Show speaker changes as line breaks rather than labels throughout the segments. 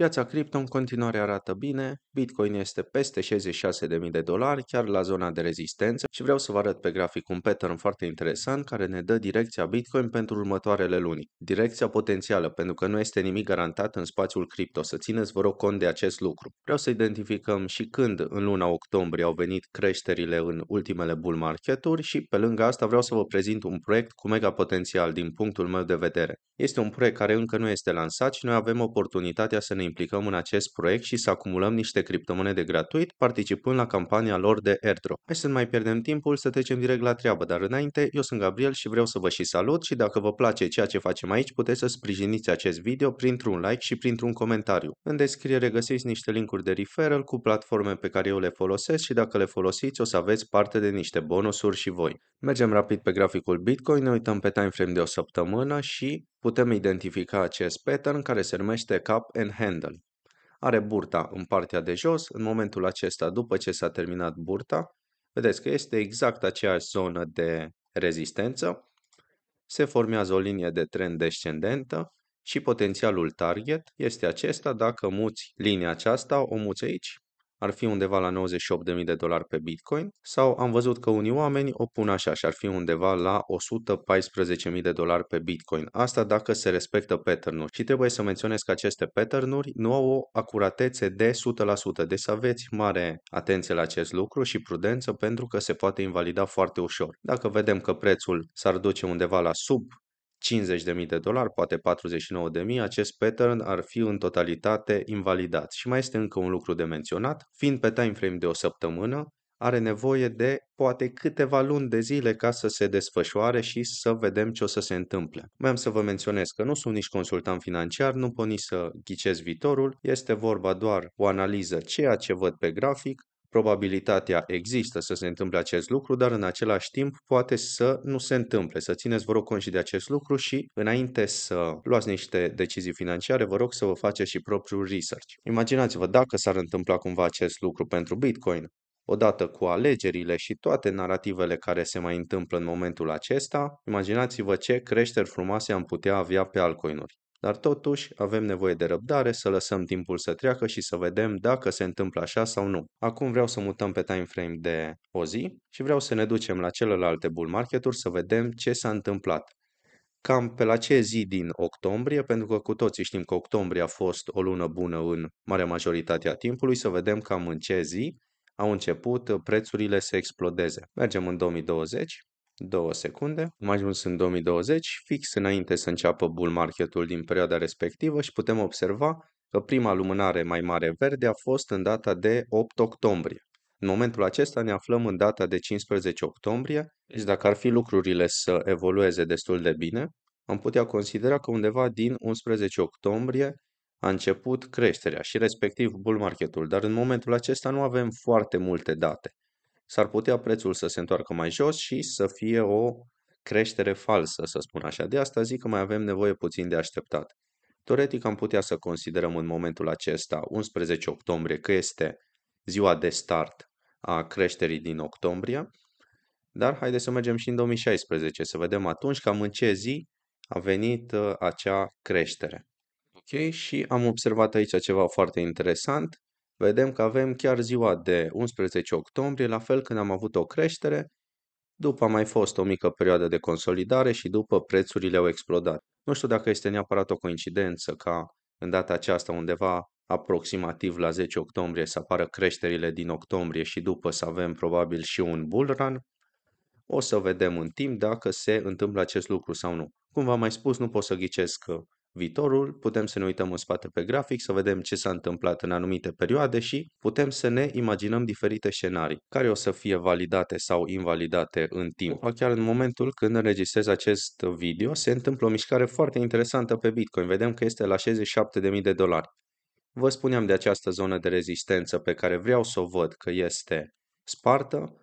Piața cripto în continuare arată bine, Bitcoin este peste 66.000 de dolari, chiar la zona de rezistență și vreau să vă arăt pe grafic un pattern foarte interesant care ne dă direcția Bitcoin pentru următoarele luni. Direcția potențială, pentru că nu este nimic garantat în spațiul cripto, să țineți vă rog cont de acest lucru. Vreau să identificăm și când în luna octombrie au venit creșterile în ultimele bull marketuri și pe lângă asta vreau să vă prezint un proiect cu mega potențial din punctul meu de vedere. Este un proiect care încă nu este lansat și noi avem oportunitatea să ne implicăm în acest proiect și să acumulăm niște criptomonede gratuit, participând la campania lor de airdrop. Hai să nu mai pierdem timpul, să trecem direct la treabă, dar înainte, eu sunt Gabriel și vreau să vă și salut și dacă vă place ceea ce facem aici, puteți să sprijiniți acest video printr-un like și printr-un comentariu. În descriere găsiți niște linkuri de referral cu platforme pe care eu le folosesc și dacă le folosiți o să aveți parte de niște bonusuri și voi. Mergem rapid pe graficul Bitcoin, ne uităm pe timeframe de o săptămână și putem identifica acest pattern care se numește cap and hand, handle. Are burta în partea de jos, în momentul acesta, după ce s-a terminat burta, vedeți că este exact aceeași zonă de rezistență, se formează o linie de trend descendentă și potențialul target este acesta dacă muți linia aceasta, o muți aici ar fi undeva la 98.000 de dolari pe Bitcoin sau am văzut că unii oameni o pun așa și ar fi undeva la 114.000 de dolari pe Bitcoin. Asta dacă se respectă pattern Și trebuie să menționez că aceste pattern nu au o acuratețe de 100%, deci aveți mare atenție la acest lucru și prudență pentru că se poate invalida foarte ușor. Dacă vedem că prețul s-ar duce undeva la sub 50.000 de dolari, poate 49.000, acest pattern ar fi în totalitate invalidat. Și mai este încă un lucru de menționat, fiind pe time frame de o săptămână, are nevoie de poate câteva luni de zile ca să se desfășoare și să vedem ce o să se întâmple. Mai am să vă menționez că nu sunt nici consultant financiar, nu pot nici să ghicez viitorul, este vorba doar o analiză ceea ce văd pe grafic, Probabilitatea există să se întâmple acest lucru, dar în același timp poate să nu se întâmple. Să țineți, vă rog, cont și de acest lucru și înainte să luați niște decizii financiare, vă rog să vă faceți și propriul research. Imaginați-vă dacă s-ar întâmpla cumva acest lucru pentru Bitcoin, odată cu alegerile și toate narativele care se mai întâmplă în momentul acesta, imaginați-vă ce creșteri frumoase am putea avea pe altcoinuri. Dar totuși avem nevoie de răbdare, să lăsăm timpul să treacă și să vedem dacă se întâmplă așa sau nu. Acum vreau să mutăm pe time frame de o zi și vreau să ne ducem la celelalte bull market-uri să vedem ce s-a întâmplat cam pe la ce zi din octombrie, pentru că cu toții știm că octombrie a fost o lună bună în marea majoritate a timpului, să vedem cam în ce zi au început prețurile să explodeze. Mergem în 2020 Două secunde. Am ajuns în 2020, fix înainte să înceapă bull marketul din perioada respectivă și putem observa că prima lumânare mai mare verde a fost în data de 8 octombrie. În momentul acesta ne aflăm în data de 15 octombrie, deci dacă ar fi lucrurile să evolueze destul de bine, am putea considera că undeva din 11 octombrie a început creșterea și respectiv bull marketul, dar în momentul acesta nu avem foarte multe date s-ar putea prețul să se întoarcă mai jos și să fie o creștere falsă, să spun așa. De asta zic că mai avem nevoie puțin de așteptat. Teoretic am putea să considerăm în momentul acesta, 11 octombrie, că este ziua de start a creșterii din octombrie, dar haideți să mergem și în 2016, să vedem atunci cam în ce zi a venit uh, acea creștere. Ok, și am observat aici ceva foarte interesant vedem că avem chiar ziua de 11 octombrie, la fel când am avut o creștere, după a mai fost o mică perioadă de consolidare și după prețurile au explodat. Nu știu dacă este neapărat o coincidență ca în data aceasta undeva aproximativ la 10 octombrie să apară creșterile din octombrie și după să avem probabil și un bull run, o să vedem în timp dacă se întâmplă acest lucru sau nu. Cum v-am mai spus, nu pot să ghicesc viitorul, putem să ne uităm în spate pe grafic, să vedem ce s-a întâmplat în anumite perioade și putem să ne imaginăm diferite scenarii, care o să fie validate sau invalidate în timp. Chiar în momentul când înregistrez acest video, se întâmplă o mișcare foarte interesantă pe Bitcoin. Vedem că este la 67.000 de dolari. Vă spuneam de această zonă de rezistență pe care vreau să o văd că este spartă,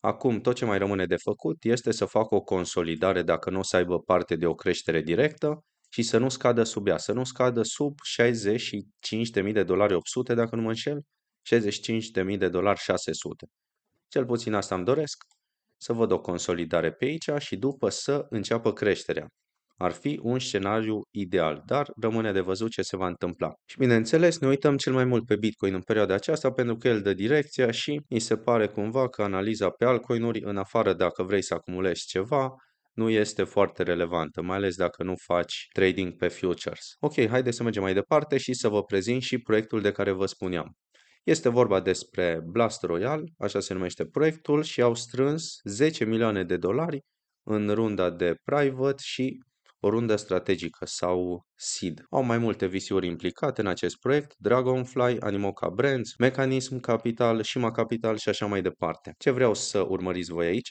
Acum, tot ce mai rămâne de făcut este să fac o consolidare dacă nu o să aibă parte de o creștere directă și să nu scadă sub ea, să nu scadă sub 65.000 de dolari 800, dacă nu mă înșel, 65.000 de dolari 600. Cel puțin asta îmi doresc, să văd o consolidare pe aici și după să înceapă creșterea. Ar fi un scenariu ideal, dar rămâne de văzut ce se va întâmpla. Și bineînțeles, ne uităm cel mai mult pe Bitcoin în perioada aceasta pentru că el dă direcția și mi se pare cumva că analiza pe altcoinuri, în afară dacă vrei să acumulezi ceva, nu este foarte relevantă, mai ales dacă nu faci trading pe futures. Ok, haideți să mergem mai departe și să vă prezint și proiectul de care vă spuneam. Este vorba despre Blast Royal, așa se numește proiectul, și au strâns 10 milioane de dolari în runda de private și o rundă strategică sau SID. Au mai multe visiuri implicate în acest proiect, Dragonfly, Animoca Brands, Mecanism Capital, Shima Capital și așa mai departe. Ce vreau să urmăriți voi aici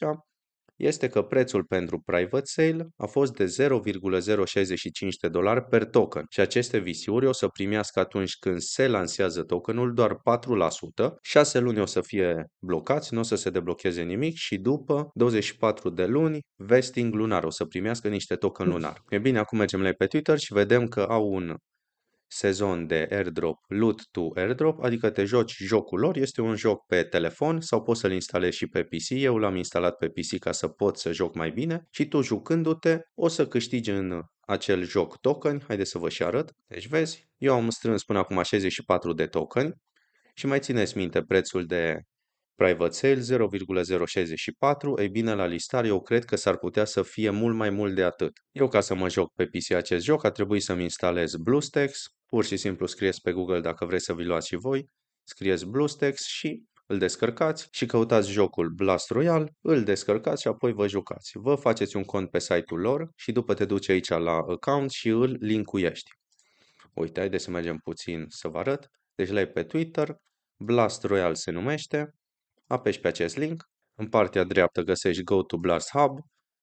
este că prețul pentru private sale a fost de 0,065 de dolari per token și aceste visiuri o să primească atunci când se lansează tokenul doar 4%, 6 luni o să fie blocați, nu o să se deblocheze nimic și după 24 de luni vesting lunar, o să primească niște token hm. lunar. E bine, acum mergem la pe Twitter și vedem că au un sezon de airdrop, loot to airdrop, adică te joci jocul lor, este un joc pe telefon sau poți să-l instalezi și pe PC, eu l-am instalat pe PC ca să pot să joc mai bine și tu jucându-te o să câștigi în acel joc token, haideți să vă și arăt, deci vezi, eu am strâns până acum 64 de token și mai țineți minte prețul de private sale 0,064, ei bine la listare eu cred că s-ar putea să fie mult mai mult de atât. Eu ca să mă joc pe PC acest joc a trebuit să-mi instalez BlueStacks, Pur și simplu scrieți pe Google dacă vreți să vi luați și voi, scrieți BlueStacks și îl descărcați și căutați jocul Blast Royale, îl descărcați și apoi vă jucați. Vă faceți un cont pe site-ul lor și după te duci aici la account și îl linkuiești. Uite, de să mergem puțin să vă arăt. Deci l pe Twitter, Blast Royale se numește, apeși pe acest link, în partea dreaptă găsești Go to Blast Hub,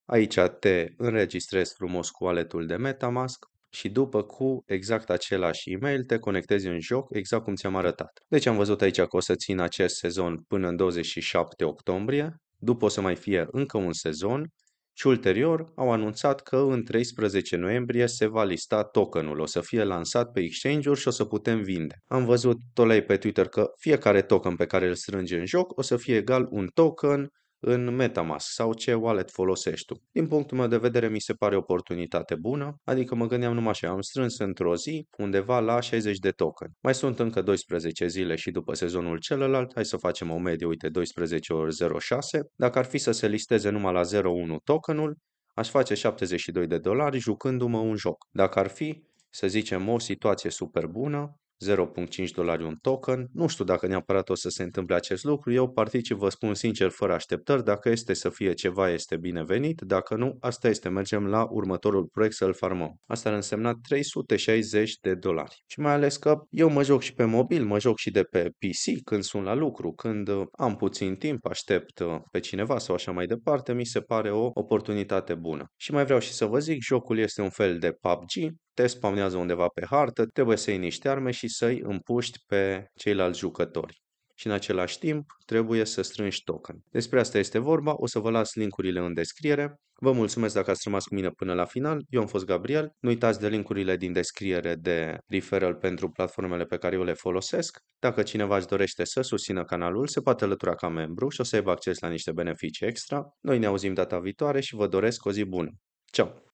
aici te înregistrezi frumos cu aletul de Metamask, și după cu exact același e-mail te conectezi în joc exact cum ți-am arătat. Deci am văzut aici că o să țin acest sezon până în 27 octombrie, după o să mai fie încă un sezon și ulterior au anunțat că în 13 noiembrie se va lista tokenul, o să fie lansat pe exchange-uri și o să putem vinde. Am văzut tolei pe Twitter că fiecare token pe care îl strânge în joc o să fie egal un token în Metamask sau ce wallet folosești tu. Din punctul meu de vedere, mi se pare o oportunitate bună, adică mă gândeam numai așa, am strâns într-o zi undeva la 60 de token. Mai sunt încă 12 zile și după sezonul celălalt, hai să facem o medie, uite, 12 ori 06. Dacă ar fi să se listeze numai la 01 tokenul, aș face 72 de dolari jucându-mă un joc. Dacă ar fi, să zicem, o situație super bună, 0.5 dolari un token. Nu știu dacă neapărat o să se întâmple acest lucru. Eu particip, vă spun sincer, fără așteptări. Dacă este să fie ceva, este binevenit. Dacă nu, asta este. Mergem la următorul proiect să-l farmăm. Asta ar însemna 360 de dolari. Și mai ales că eu mă joc și pe mobil, mă joc și de pe PC când sunt la lucru, când uh, am puțin timp, aștept uh, pe cineva sau așa mai departe, mi se pare o oportunitate bună. Și mai vreau și să vă zic, jocul este un fel de PUBG, te spamnează undeva pe hartă, trebuie să iei niște arme și să-i împuști pe ceilalți jucători. Și în același timp trebuie să strângi token. Despre asta este vorba, o să vă las linkurile în descriere. Vă mulțumesc dacă ați rămas cu mine până la final, eu am fost Gabriel, nu uitați de linkurile din descriere de referral pentru platformele pe care eu le folosesc. Dacă cineva își dorește să susțină canalul, se poate alătura ca membru și o să aibă acces la niște beneficii extra. Noi ne auzim data viitoare și vă doresc o zi bună. Ciao!